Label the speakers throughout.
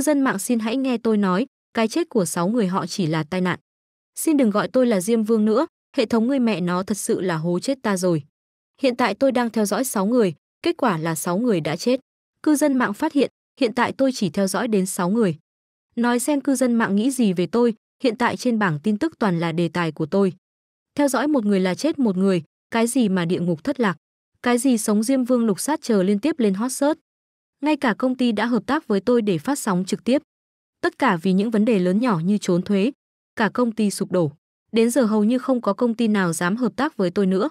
Speaker 1: Cư dân mạng xin hãy nghe tôi nói, cái chết của 6 người họ chỉ là tai nạn. Xin đừng gọi tôi là Diêm Vương nữa, hệ thống người mẹ nó thật sự là hố chết ta rồi. Hiện tại tôi đang theo dõi 6 người, kết quả là 6 người đã chết. Cư dân mạng phát hiện, hiện tại tôi chỉ theo dõi đến 6 người. Nói xem cư dân mạng nghĩ gì về tôi, hiện tại trên bảng tin tức toàn là đề tài của tôi. Theo dõi một người là chết một người, cái gì mà địa ngục thất lạc, cái gì sống Diêm Vương lục sát chờ liên tiếp lên hot search ngay cả công ty đã hợp tác với tôi để phát sóng trực tiếp. Tất cả vì những vấn đề lớn nhỏ như trốn thuế, cả công ty sụp đổ. Đến giờ hầu như không có công ty nào dám hợp tác với tôi nữa.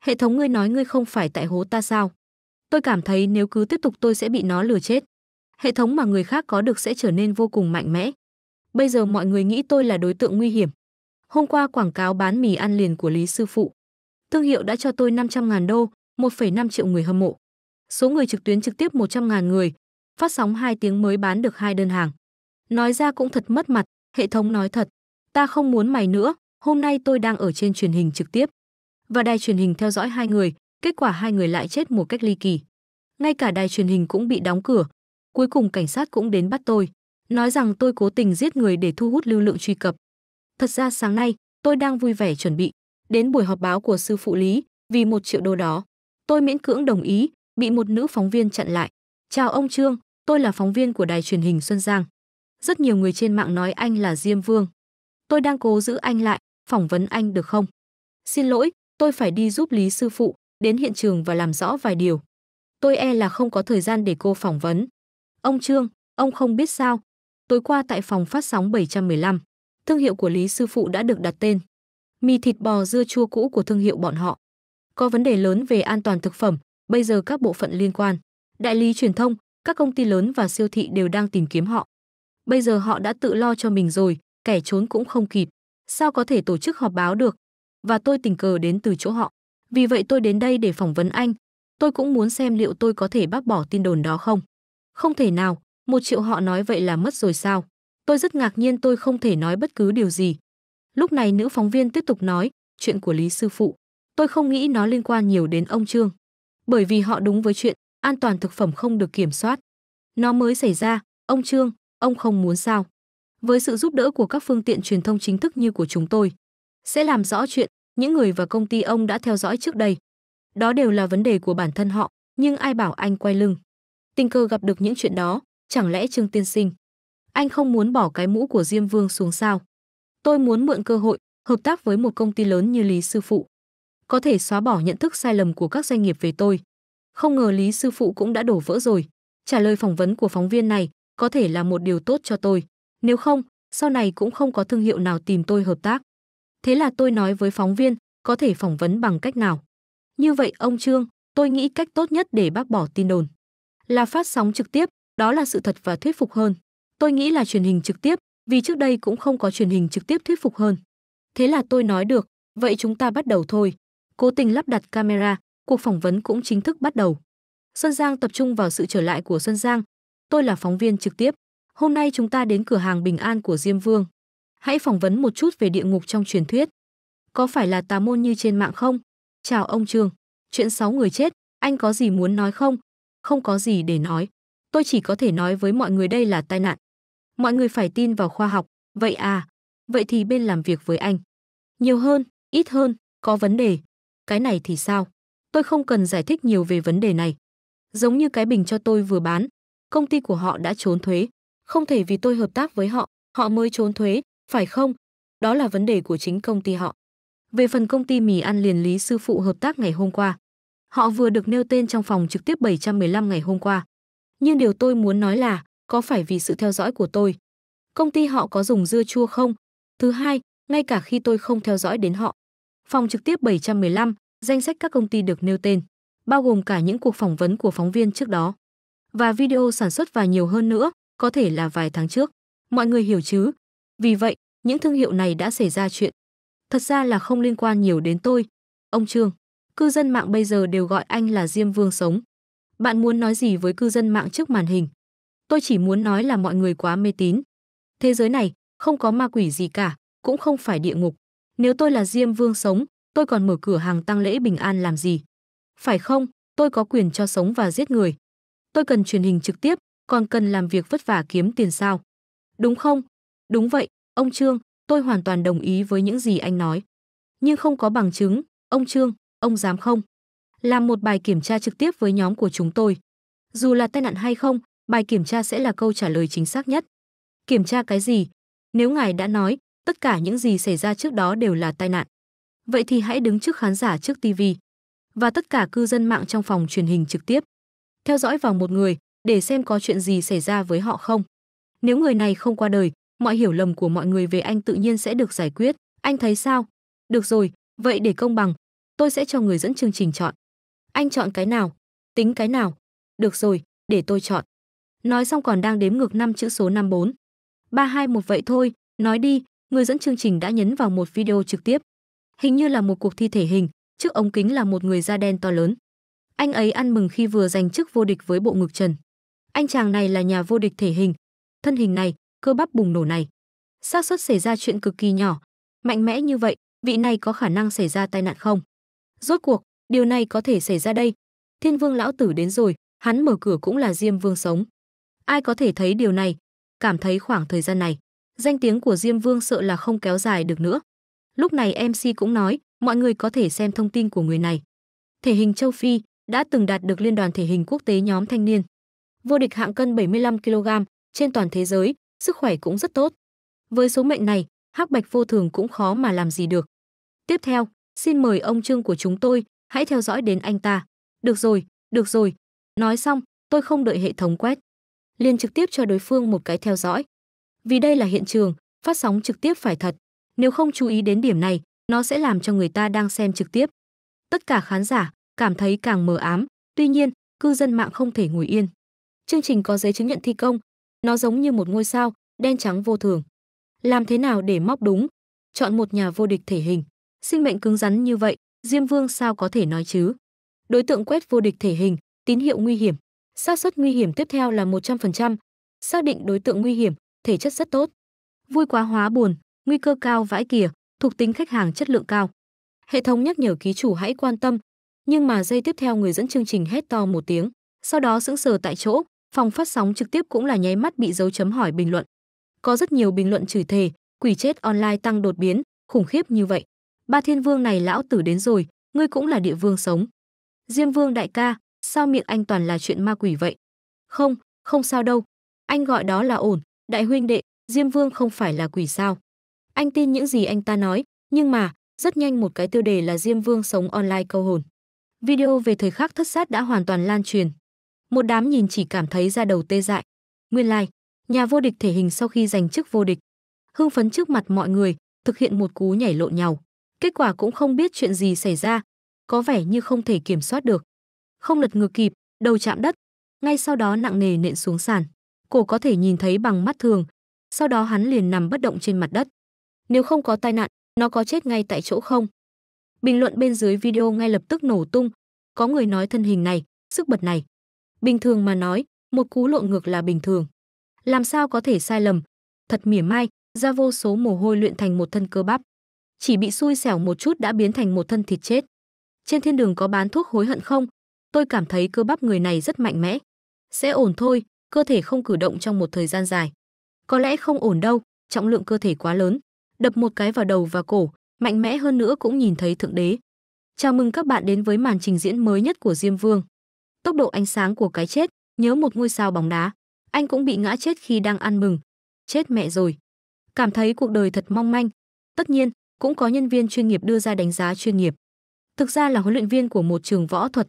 Speaker 1: Hệ thống ngươi nói ngươi không phải tại hố ta sao? Tôi cảm thấy nếu cứ tiếp tục tôi sẽ bị nó lừa chết. Hệ thống mà người khác có được sẽ trở nên vô cùng mạnh mẽ. Bây giờ mọi người nghĩ tôi là đối tượng nguy hiểm. Hôm qua quảng cáo bán mì ăn liền của Lý Sư Phụ. Thương hiệu đã cho tôi 500.000 đô, 1,5 triệu người hâm mộ. Số người trực tuyến trực tiếp 100.000 người, phát sóng 2 tiếng mới bán được hai đơn hàng. Nói ra cũng thật mất mặt, hệ thống nói thật, ta không muốn mày nữa, hôm nay tôi đang ở trên truyền hình trực tiếp. Và đài truyền hình theo dõi hai người, kết quả hai người lại chết một cách ly kỳ. Ngay cả đài truyền hình cũng bị đóng cửa. Cuối cùng cảnh sát cũng đến bắt tôi, nói rằng tôi cố tình giết người để thu hút lưu lượng truy cập. Thật ra sáng nay, tôi đang vui vẻ chuẩn bị đến buổi họp báo của sư phụ Lý vì một triệu đô đó. Tôi miễn cưỡng đồng ý, bị một nữ phóng viên chặn lại. "Chào ông Trương, tôi là phóng viên của đài truyền hình Xuân Giang. Rất nhiều người trên mạng nói anh là Diêm Vương. Tôi đang cố giữ anh lại, phỏng vấn anh được không?" "Xin lỗi, tôi phải đi giúp Lý sư phụ đến hiện trường và làm rõ vài điều. Tôi e là không có thời gian để cô phỏng vấn." "Ông Trương, ông không biết sao? Tối qua tại phòng phát sóng 715, thương hiệu của Lý sư phụ đã được đặt tên mì thịt bò dưa chua cũ của thương hiệu bọn họ. Có vấn đề lớn về an toàn thực phẩm, Bây giờ các bộ phận liên quan, đại lý truyền thông, các công ty lớn và siêu thị đều đang tìm kiếm họ. Bây giờ họ đã tự lo cho mình rồi, kẻ trốn cũng không kịp. Sao có thể tổ chức họp báo được? Và tôi tình cờ đến từ chỗ họ. Vì vậy tôi đến đây để phỏng vấn anh. Tôi cũng muốn xem liệu tôi có thể bác bỏ tin đồn đó không. Không thể nào, một triệu họ nói vậy là mất rồi sao? Tôi rất ngạc nhiên tôi không thể nói bất cứ điều gì. Lúc này nữ phóng viên tiếp tục nói, chuyện của Lý Sư Phụ. Tôi không nghĩ nó liên quan nhiều đến ông Trương bởi vì họ đúng với chuyện an toàn thực phẩm không được kiểm soát. Nó mới xảy ra, ông Trương, ông không muốn sao? Với sự giúp đỡ của các phương tiện truyền thông chính thức như của chúng tôi, sẽ làm rõ chuyện những người và công ty ông đã theo dõi trước đây. Đó đều là vấn đề của bản thân họ, nhưng ai bảo anh quay lưng. Tình cờ gặp được những chuyện đó, chẳng lẽ Trương Tiên Sinh? Anh không muốn bỏ cái mũ của Diêm Vương xuống sao? Tôi muốn mượn cơ hội, hợp tác với một công ty lớn như Lý Sư Phụ có thể xóa bỏ nhận thức sai lầm của các doanh nghiệp về tôi. Không ngờ Lý sư phụ cũng đã đổ vỡ rồi. Trả lời phỏng vấn của phóng viên này có thể là một điều tốt cho tôi, nếu không, sau này cũng không có thương hiệu nào tìm tôi hợp tác. Thế là tôi nói với phóng viên, có thể phỏng vấn bằng cách nào? Như vậy ông Trương, tôi nghĩ cách tốt nhất để bác bỏ tin đồn là phát sóng trực tiếp, đó là sự thật và thuyết phục hơn. Tôi nghĩ là truyền hình trực tiếp, vì trước đây cũng không có truyền hình trực tiếp thuyết phục hơn. Thế là tôi nói được, vậy chúng ta bắt đầu thôi cố tình lắp đặt camera, cuộc phỏng vấn cũng chính thức bắt đầu. Xuân Giang tập trung vào sự trở lại của Xuân Giang. Tôi là phóng viên trực tiếp. Hôm nay chúng ta đến cửa hàng Bình An của Diêm Vương. Hãy phỏng vấn một chút về địa ngục trong truyền thuyết. Có phải là tà môn như trên mạng không? Chào ông Trương. Chuyện sáu người chết, anh có gì muốn nói không? Không có gì để nói. Tôi chỉ có thể nói với mọi người đây là tai nạn. Mọi người phải tin vào khoa học. Vậy à, vậy thì bên làm việc với anh. Nhiều hơn, ít hơn, có vấn đề, cái này thì sao? Tôi không cần giải thích nhiều về vấn đề này. Giống như cái bình cho tôi vừa bán, công ty của họ đã trốn thuế. Không thể vì tôi hợp tác với họ, họ mới trốn thuế, phải không? Đó là vấn đề của chính công ty họ. Về phần công ty mì ăn liền Lý Sư Phụ hợp tác ngày hôm qua, họ vừa được nêu tên trong phòng trực tiếp 715 ngày hôm qua. Nhưng điều tôi muốn nói là, có phải vì sự theo dõi của tôi? Công ty họ có dùng dưa chua không? Thứ hai, ngay cả khi tôi không theo dõi đến họ, Phòng trực tiếp 715, danh sách các công ty được nêu tên, bao gồm cả những cuộc phỏng vấn của phóng viên trước đó và video sản xuất và nhiều hơn nữa, có thể là vài tháng trước. Mọi người hiểu chứ? Vì vậy, những thương hiệu này đã xảy ra chuyện. Thật ra là không liên quan nhiều đến tôi. Ông Trương, cư dân mạng bây giờ đều gọi anh là Diêm Vương Sống. Bạn muốn nói gì với cư dân mạng trước màn hình? Tôi chỉ muốn nói là mọi người quá mê tín. Thế giới này, không có ma quỷ gì cả, cũng không phải địa ngục. Nếu tôi là Diêm Vương sống, tôi còn mở cửa hàng tăng lễ bình an làm gì? Phải không, tôi có quyền cho sống và giết người. Tôi cần truyền hình trực tiếp, còn cần làm việc vất vả kiếm tiền sao? Đúng không? Đúng vậy, ông Trương, tôi hoàn toàn đồng ý với những gì anh nói. Nhưng không có bằng chứng, ông Trương, ông dám không? Làm một bài kiểm tra trực tiếp với nhóm của chúng tôi. Dù là tai nạn hay không, bài kiểm tra sẽ là câu trả lời chính xác nhất. Kiểm tra cái gì? Nếu ngài đã nói, tất cả những gì xảy ra trước đó đều là tai nạn. Vậy thì hãy đứng trước khán giả trước TV và tất cả cư dân mạng trong phòng truyền hình trực tiếp. Theo dõi vào một người để xem có chuyện gì xảy ra với họ không. Nếu người này không qua đời, mọi hiểu lầm của mọi người về anh tự nhiên sẽ được giải quyết. Anh thấy sao? Được rồi, vậy để công bằng, tôi sẽ cho người dẫn chương trình chọn. Anh chọn cái nào? Tính cái nào? Được rồi, để tôi chọn. Nói xong còn đang đếm ngược năm chữ số 54. 321 vậy thôi, nói đi, người dẫn chương trình đã nhấn vào một video trực tiếp. Hình như là một cuộc thi thể hình, trước ống kính là một người da đen to lớn. Anh ấy ăn mừng khi vừa giành chức vô địch với bộ ngực trần. Anh chàng này là nhà vô địch thể hình. Thân hình này, cơ bắp bùng nổ này. xác suất xảy ra chuyện cực kỳ nhỏ. Mạnh mẽ như vậy, vị này có khả năng xảy ra tai nạn không? Rốt cuộc, điều này có thể xảy ra đây. Thiên vương lão tử đến rồi, hắn mở cửa cũng là diêm vương sống. Ai có thể thấy điều này, cảm thấy khoảng thời gian này danh tiếng của Diêm Vương sợ là không kéo dài được nữa. Lúc này MC cũng nói, mọi người có thể xem thông tin của người này. Thể hình châu Phi đã từng đạt được Liên đoàn Thể hình Quốc tế nhóm thanh niên. Vô địch hạng cân 75 kg trên toàn thế giới, sức khỏe cũng rất tốt. Với số mệnh này, Hắc Bạch vô thường cũng khó mà làm gì được. Tiếp theo, xin mời ông Trương của chúng tôi hãy theo dõi đến anh ta. Được rồi, được rồi. Nói xong, tôi không đợi hệ thống quét. Liền trực tiếp cho đối phương một cái theo dõi vì đây là hiện trường, phát sóng trực tiếp phải thật. Nếu không chú ý đến điểm này, nó sẽ làm cho người ta đang xem trực tiếp. Tất cả khán giả cảm thấy càng mờ ám, tuy nhiên, cư dân mạng không thể ngồi yên. Chương trình có giấy chứng nhận thi công, nó giống như một ngôi sao, đen trắng vô thường. Làm thế nào để móc đúng? Chọn một nhà vô địch thể hình. Sinh mệnh cứng rắn như vậy, Diêm Vương sao có thể nói chứ? Đối tượng quét vô địch thể hình, tín hiệu nguy hiểm. xác suất nguy hiểm tiếp theo là 100%. Xác định đối tượng nguy hiểm, thể chất rất tốt. Vui quá hóa buồn, nguy cơ cao vãi kìa, thuộc tính khách hàng chất lượng cao. Hệ thống nhắc nhở ký chủ hãy quan tâm, nhưng mà dây tiếp theo người dẫn chương trình hét to một tiếng, sau đó sững sờ tại chỗ, phòng phát sóng trực tiếp cũng là nháy mắt bị dấu chấm hỏi bình luận. Có rất nhiều bình luận chửi thề, quỷ chết online tăng đột biến, khủng khiếp như vậy. Ba thiên vương này lão tử đến rồi, ngươi cũng là địa vương sống. Diêm vương đại ca, sao miệng anh toàn là chuyện ma quỷ vậy? Không, không sao đâu. Anh gọi đó là ổn, đại huynh đệ, Diêm Vương không phải là quỷ sao? Anh tin những gì anh ta nói, nhưng mà, rất nhanh một cái tiêu đề là Diêm Vương sống online câu hồn. Video về thời khắc thất sát đã hoàn toàn lan truyền. Một đám nhìn chỉ cảm thấy ra đầu tê dại. Nguyên lai, like, nhà vô địch thể hình sau khi giành chức vô địch, hưng phấn trước mặt mọi người, thực hiện một cú nhảy lộn nhào. Kết quả cũng không biết chuyện gì xảy ra, có vẻ như không thể kiểm soát được. Không lật ngược kịp, đầu chạm đất, ngay sau đó nặng nề nện xuống sàn cô có thể nhìn thấy bằng mắt thường. Sau đó hắn liền nằm bất động trên mặt đất. Nếu không có tai nạn, nó có chết ngay tại chỗ không? Bình luận bên dưới video ngay lập tức nổ tung. Có người nói thân hình này, sức bật này. Bình thường mà nói, một cú lộn ngược là bình thường. Làm sao có thể sai lầm? Thật mỉa mai, ra vô số mồ hôi luyện thành một thân cơ bắp. Chỉ bị xui xẻo một chút đã biến thành một thân thịt chết. Trên thiên đường có bán thuốc hối hận không? Tôi cảm thấy cơ bắp người này rất mạnh mẽ. Sẽ ổn thôi, cơ thể không cử động trong một thời gian dài. Có lẽ không ổn đâu, trọng lượng cơ thể quá lớn, đập một cái vào đầu và cổ, mạnh mẽ hơn nữa cũng nhìn thấy thượng đế. Chào mừng các bạn đến với màn trình diễn mới nhất của Diêm Vương. Tốc độ ánh sáng của cái chết, nhớ một ngôi sao bóng đá. Anh cũng bị ngã chết khi đang ăn mừng. Chết mẹ rồi. Cảm thấy cuộc đời thật mong manh. Tất nhiên, cũng có nhân viên chuyên nghiệp đưa ra đánh giá chuyên nghiệp. Thực ra là huấn luyện viên của một trường võ thuật.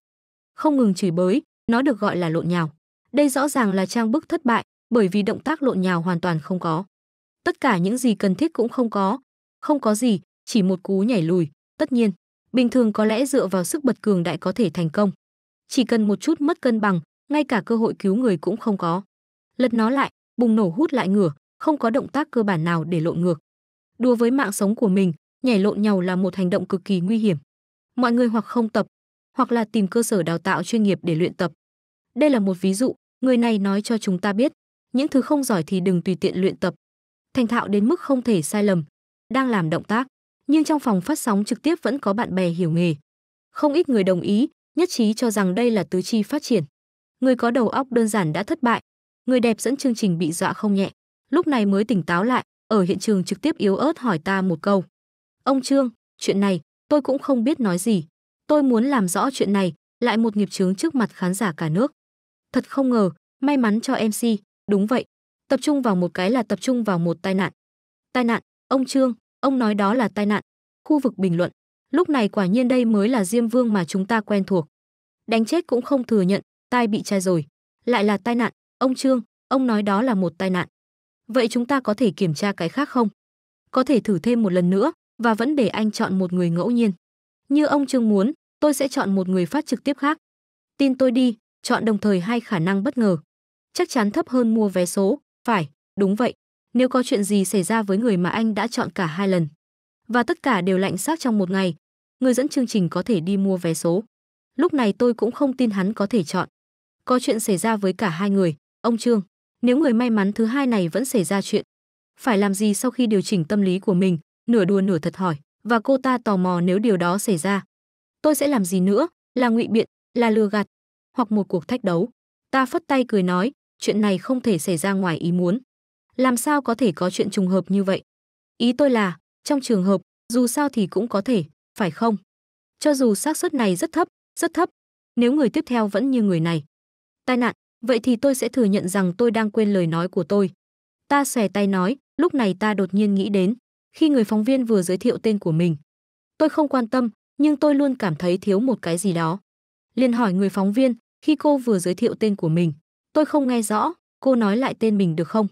Speaker 1: Không ngừng chửi bới, nó được gọi là lộn nhào. Đây rõ ràng là trang bức thất bại, bởi vì động tác lộn nhào hoàn toàn không có. Tất cả những gì cần thiết cũng không có. Không có gì, chỉ một cú nhảy lùi, tất nhiên, bình thường có lẽ dựa vào sức bật cường đại có thể thành công. Chỉ cần một chút mất cân bằng, ngay cả cơ hội cứu người cũng không có. Lật nó lại, bùng nổ hút lại ngửa, không có động tác cơ bản nào để lộn ngược. Đùa với mạng sống của mình, nhảy lộn nhau là một hành động cực kỳ nguy hiểm. Mọi người hoặc không tập, hoặc là tìm cơ sở đào tạo chuyên nghiệp để luyện tập. Đây là một ví dụ, Người này nói cho chúng ta biết, những thứ không giỏi thì đừng tùy tiện luyện tập. Thành thạo đến mức không thể sai lầm, đang làm động tác, nhưng trong phòng phát sóng trực tiếp vẫn có bạn bè hiểu nghề. Không ít người đồng ý, nhất trí cho rằng đây là tứ chi phát triển. Người có đầu óc đơn giản đã thất bại, người đẹp dẫn chương trình bị dọa không nhẹ, lúc này mới tỉnh táo lại, ở hiện trường trực tiếp yếu ớt hỏi ta một câu. Ông Trương, chuyện này, tôi cũng không biết nói gì. Tôi muốn làm rõ chuyện này, lại một nghiệp chướng trước mặt khán giả cả nước. Thật không ngờ, may mắn cho MC, đúng vậy. Tập trung vào một cái là tập trung vào một tai nạn. Tai nạn, ông Trương, ông nói đó là tai nạn. Khu vực bình luận, lúc này quả nhiên đây mới là Diêm Vương mà chúng ta quen thuộc. Đánh chết cũng không thừa nhận, tai bị chai rồi. Lại là tai nạn, ông Trương, ông nói đó là một tai nạn. Vậy chúng ta có thể kiểm tra cái khác không? Có thể thử thêm một lần nữa và vẫn để anh chọn một người ngẫu nhiên. Như ông Trương muốn, tôi sẽ chọn một người phát trực tiếp khác. Tin tôi đi, chọn đồng thời hai khả năng bất ngờ. Chắc chắn thấp hơn mua vé số, phải, đúng vậy. Nếu có chuyện gì xảy ra với người mà anh đã chọn cả hai lần và tất cả đều lạnh xác trong một ngày, người dẫn chương trình có thể đi mua vé số. Lúc này tôi cũng không tin hắn có thể chọn. Có chuyện xảy ra với cả hai người, ông Trương, nếu người may mắn thứ hai này vẫn xảy ra chuyện, phải làm gì sau khi điều chỉnh tâm lý của mình, nửa đùa nửa thật hỏi, và cô ta tò mò nếu điều đó xảy ra. Tôi sẽ làm gì nữa, là ngụy biện, là lừa gạt, hoặc một cuộc thách đấu. Ta phất tay cười nói, chuyện này không thể xảy ra ngoài ý muốn. Làm sao có thể có chuyện trùng hợp như vậy? Ý tôi là, trong trường hợp, dù sao thì cũng có thể, phải không? Cho dù xác suất này rất thấp, rất thấp, nếu người tiếp theo vẫn như người này. Tai nạn, vậy thì tôi sẽ thừa nhận rằng tôi đang quên lời nói của tôi. Ta xòe tay nói, lúc này ta đột nhiên nghĩ đến, khi người phóng viên vừa giới thiệu tên của mình. Tôi không quan tâm, nhưng tôi luôn cảm thấy thiếu một cái gì đó. Liền hỏi người phóng viên, khi cô vừa giới thiệu tên của mình, tôi không nghe rõ, cô nói lại tên mình được không?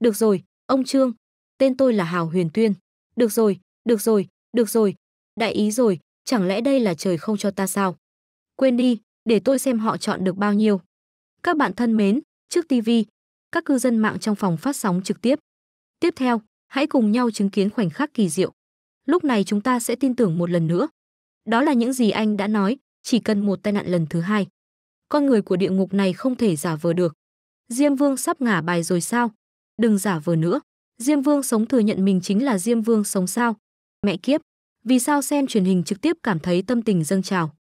Speaker 1: Được rồi, ông Trương, tên tôi là Hào Huyền Tuyên. Được rồi, được rồi, được rồi, đại ý rồi, chẳng lẽ đây là trời không cho ta sao? Quên đi, để tôi xem họ chọn được bao nhiêu. Các bạn thân mến, trước TV, các cư dân mạng trong phòng phát sóng trực tiếp. Tiếp theo, hãy cùng nhau chứng kiến khoảnh khắc kỳ diệu. Lúc này chúng ta sẽ tin tưởng một lần nữa. Đó là những gì anh đã nói, chỉ cần một tai nạn lần thứ hai con người của địa ngục này không thể giả vờ được. Diêm Vương sắp ngả bài rồi sao? Đừng giả vờ nữa. Diêm Vương sống thừa nhận mình chính là Diêm Vương sống sao? Mẹ kiếp, vì sao xem truyền hình trực tiếp cảm thấy tâm tình dâng trào?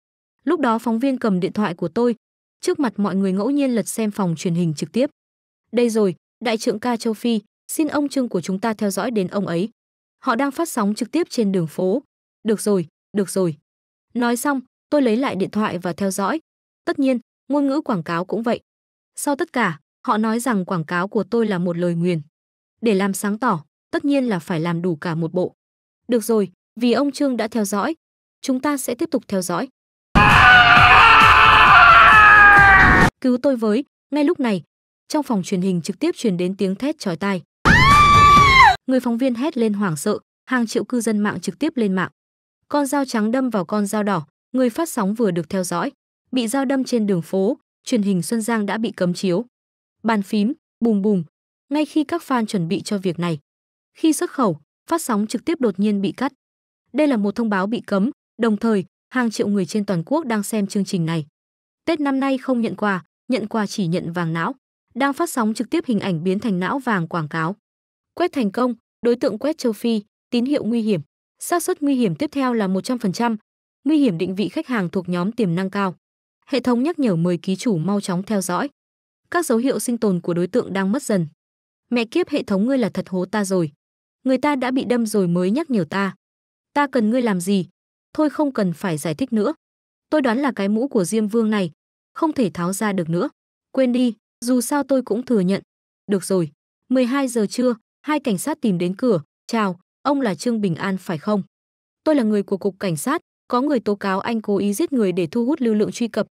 Speaker 1: Lúc đó phóng viên cầm điện thoại của tôi, trước mặt mọi người ngẫu nhiên lật xem phòng truyền hình trực tiếp. Đây rồi, đại trưởng ca châu Phi, xin ông Trương của chúng ta theo dõi đến ông ấy. Họ đang phát sóng trực tiếp trên đường phố. Được rồi, được rồi. Nói xong, tôi lấy lại điện thoại và theo dõi. Tất nhiên, ngôn ngữ quảng cáo cũng vậy. Sau tất cả, họ nói rằng quảng cáo của tôi là một lời nguyền. Để làm sáng tỏ, tất nhiên là phải làm đủ cả một bộ. Được rồi, vì ông Trương đã theo dõi, chúng ta sẽ tiếp tục theo dõi. Cứu tôi với, ngay lúc này, trong phòng truyền hình trực tiếp truyền đến tiếng thét chói tai. Người phóng viên hét lên hoảng sợ, hàng triệu cư dân mạng trực tiếp lên mạng. Con dao trắng đâm vào con dao đỏ, người phát sóng vừa được theo dõi bị dao đâm trên đường phố, truyền hình Xuân Giang đã bị cấm chiếu. Bàn phím, bùm bùm, ngay khi các fan chuẩn bị cho việc này. Khi xuất khẩu, phát sóng trực tiếp đột nhiên bị cắt. Đây là một thông báo bị cấm, đồng thời, hàng triệu người trên toàn quốc đang xem chương trình này. Tết năm nay không nhận quà, nhận quà chỉ nhận vàng não. Đang phát sóng trực tiếp hình ảnh biến thành não vàng quảng cáo. Quét thành công, đối tượng quét châu Phi, tín hiệu nguy hiểm. xác suất nguy hiểm tiếp theo là 100%, nguy hiểm định vị khách hàng thuộc nhóm tiềm năng cao hệ thống nhắc nhở mời ký chủ mau chóng theo dõi. Các dấu hiệu sinh tồn của đối tượng đang mất dần. Mẹ kiếp hệ thống ngươi là thật hố ta rồi. Người ta đã bị đâm rồi mới nhắc nhở ta. Ta cần ngươi làm gì? Thôi không cần phải giải thích nữa. Tôi đoán là cái mũ của Diêm Vương này. Không thể tháo ra được nữa. Quên đi, dù sao tôi cũng thừa nhận. Được rồi, 12 giờ trưa, hai cảnh sát tìm đến cửa. Chào, ông là Trương Bình An phải không? Tôi là người của Cục Cảnh sát, có người tố cáo anh cố ý giết người để thu hút lưu lượng truy cập,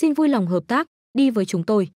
Speaker 1: xin vui lòng hợp tác, đi với chúng tôi.